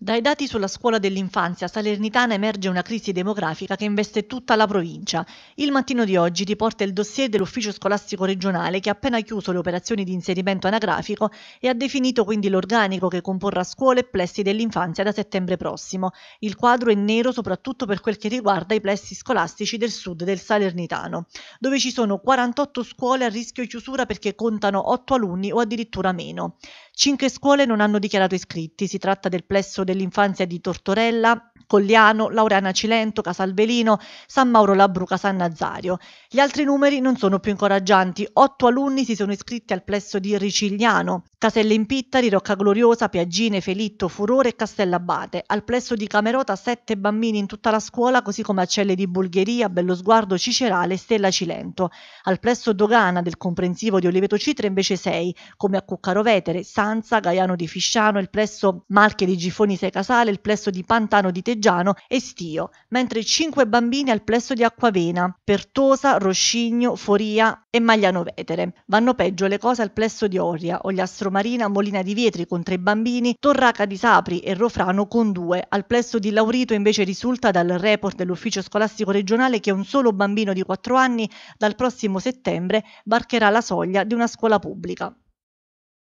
Dai dati sulla scuola dell'infanzia salernitana emerge una crisi demografica che investe tutta la provincia. Il mattino di oggi riporta il dossier dell'ufficio scolastico regionale che ha appena chiuso le operazioni di inserimento anagrafico e ha definito quindi l'organico che comporrà scuole e plessi dell'infanzia da settembre prossimo. Il quadro è nero soprattutto per quel che riguarda i plessi scolastici del sud del Salernitano, dove ci sono 48 scuole a rischio chiusura perché contano 8 alunni o addirittura meno. 5 scuole non hanno dichiarato iscritti, si tratta del plesso dell'infanzia di Tortorella Cogliano, Laureana Cilento, Casalvelino, San Mauro Labruca, San Nazario. Gli altri numeri non sono più incoraggianti. Otto alunni si sono iscritti al plesso di Ricigliano, Caselle in Pittari, Rocca Gloriosa, Piaggine, Felitto, Furore e Castellabate. Al plesso di Camerota sette bambini in tutta la scuola, così come a Celle di Bulgheria, Bello Sguardo, Cicerale e Stella Cilento. Al plesso Dogana del comprensivo di Oliveto Citre invece sei, come a Cuccaro Vetere, Sanza, Gaiano di Fisciano, il plesso Marche di Gifoni Sei Casale, il plesso di Pantano di Teggiano, Monteseggiano e Stio, mentre cinque bambini al plesso di Acquavena, Pertosa, Roscigno, Foria e Magliano Vetere. Vanno peggio le cose al plesso di Orria, Ogliastromarina, Molina di Vietri con tre bambini, Torraca di Sapri e Rofrano con due. Al plesso di Laurito invece risulta dal report dell'ufficio scolastico regionale che un solo bambino di 4 anni dal prossimo settembre varcherà la soglia di una scuola pubblica.